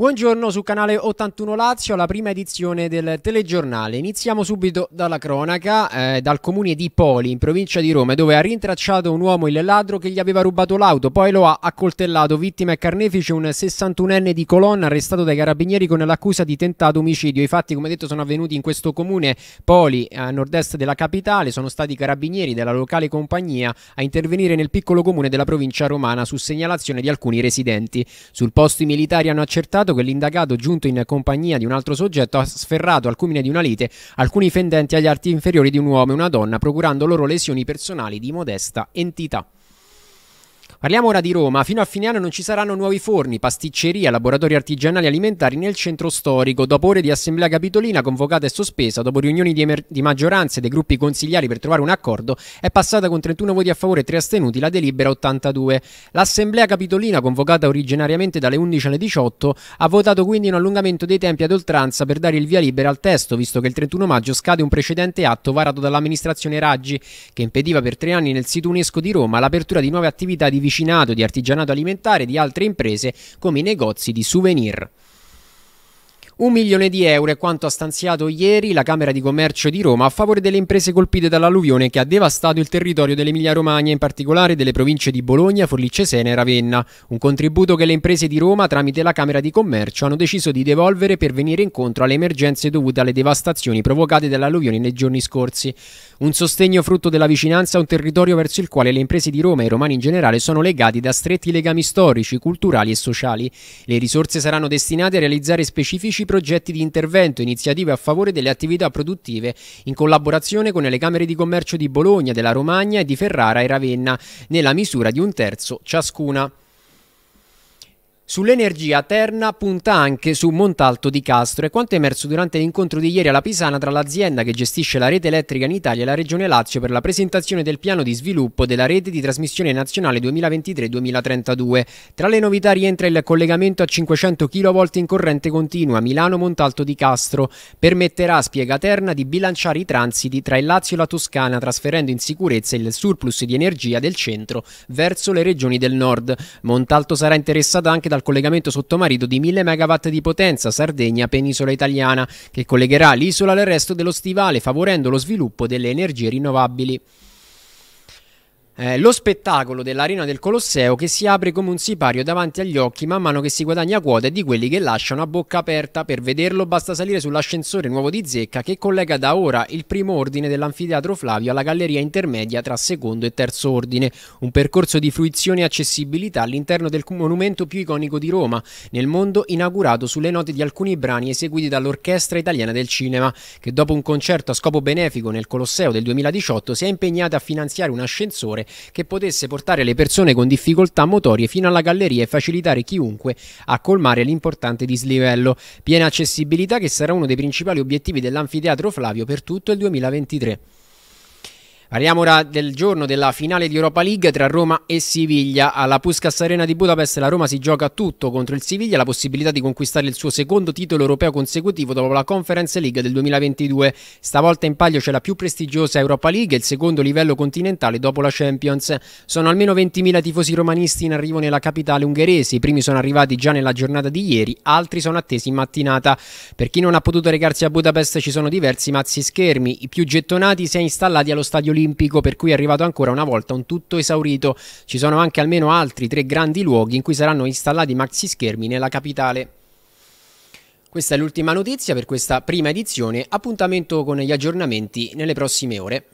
Buongiorno su canale 81 Lazio, la prima edizione del telegiornale. Iniziamo subito dalla cronaca, eh, dal comune di Poli, in provincia di Roma, dove ha rintracciato un uomo il ladro che gli aveva rubato l'auto, poi lo ha accoltellato. Vittima e carnefice un 61enne di Colonna arrestato dai carabinieri con l'accusa di tentato omicidio. I fatti, come detto, sono avvenuti in questo comune Poli, a nord-est della capitale. Sono stati i carabinieri della locale compagnia a intervenire nel piccolo comune della provincia romana su segnalazione di alcuni residenti. Sul posto i militari hanno accertato rilevato che l'indagato giunto in compagnia di un altro soggetto ha sferrato al culmine di una lite alcuni fendenti agli arti inferiori di un uomo e una donna, procurando loro lesioni personali di modesta entità. Parliamo ora di Roma. Fino a fine anno non ci saranno nuovi forni, pasticceria, laboratori artigianali alimentari nel centro storico. Dopo ore di assemblea capitolina convocata e sospesa, dopo riunioni di, di maggioranza dei gruppi consigliari per trovare un accordo, è passata con 31 voti a favore e 3 astenuti la delibera 82. L'assemblea capitolina, convocata originariamente dalle 11 alle 18, ha votato quindi un allungamento dei tempi ad oltranza per dare il via libera al testo, visto che il 31 maggio scade un precedente atto varato dall'amministrazione Raggi, che impediva per tre anni nel sito UNESCO di Roma l'apertura di nuove attività di vigilanza vicinato di artigianato alimentare e di altre imprese come i negozi di souvenir. Un milione di euro è quanto ha stanziato ieri la Camera di Commercio di Roma a favore delle imprese colpite dall'alluvione che ha devastato il territorio dell'Emilia-Romagna, in particolare delle province di Bologna, Forlì Cesena e Ravenna. Un contributo che le imprese di Roma, tramite la Camera di Commercio, hanno deciso di devolvere per venire incontro alle emergenze dovute alle devastazioni provocate dall'alluvione nei giorni scorsi. Un sostegno frutto della vicinanza a un territorio verso il quale le imprese di Roma e i romani in generale sono legati da stretti legami storici, culturali e sociali. Le risorse saranno destinate a realizzare specifici progetti di intervento e iniziative a favore delle attività produttive in collaborazione con le Camere di Commercio di Bologna, della Romagna e di Ferrara e Ravenna, nella misura di un terzo ciascuna. Sull'energia Terna punta anche su Montalto di Castro e quanto è emerso durante l'incontro di ieri alla Pisana tra l'azienda che gestisce la rete elettrica in Italia e la Regione Lazio per la presentazione del piano di sviluppo della rete di trasmissione nazionale 2023-2032. Tra le novità rientra il collegamento a 500 kV in corrente continua Milano-Montalto di Castro. Permetterà, spiega Terna, di bilanciare i transiti tra il Lazio e la Toscana trasferendo in sicurezza il surplus di energia del centro verso le regioni del nord. Montalto sarà interessata anche dal al collegamento sottomarino di 1000 MW di potenza Sardegna Penisola Italiana, che collegherà l'isola al resto dello stivale, favorendo lo sviluppo delle energie rinnovabili eh, lo spettacolo dell'arena del Colosseo che si apre come un sipario davanti agli occhi man mano che si guadagna quota e di quelli che lasciano a bocca aperta. Per vederlo basta salire sull'ascensore nuovo di Zecca che collega da ora il primo ordine dell'anfiteatro Flavio alla galleria intermedia tra secondo e terzo ordine, un percorso di fruizione e accessibilità all'interno del monumento più iconico di Roma, nel mondo inaugurato sulle note di alcuni brani eseguiti dall'Orchestra Italiana del Cinema, che dopo un concerto a scopo benefico nel Colosseo del 2018 si è impegnata a finanziare un ascensore che potesse portare le persone con difficoltà motorie fino alla galleria e facilitare chiunque a colmare l'importante dislivello. Piena accessibilità che sarà uno dei principali obiettivi dell'anfiteatro Flavio per tutto il 2023. Parliamo ora del giorno della finale di Europa League tra Roma e Siviglia. Alla Puskas Arena di Budapest la Roma si gioca tutto contro il Siviglia, la possibilità di conquistare il suo secondo titolo europeo consecutivo dopo la Conference League del 2022. Stavolta in palio c'è la più prestigiosa Europa League, il secondo livello continentale dopo la Champions. Sono almeno 20.000 tifosi romanisti in arrivo nella capitale ungherese, i primi sono arrivati già nella giornata di ieri, altri sono attesi in mattinata. Per chi non ha potuto recarsi a Budapest ci sono diversi mazzi schermi, i più gettonati si è installati allo stadio Liverpool olimpico, per cui è arrivato ancora una volta un tutto esaurito. Ci sono anche almeno altri tre grandi luoghi in cui saranno installati maxi schermi nella capitale. Questa è l'ultima notizia per questa prima edizione, appuntamento con gli aggiornamenti nelle prossime ore.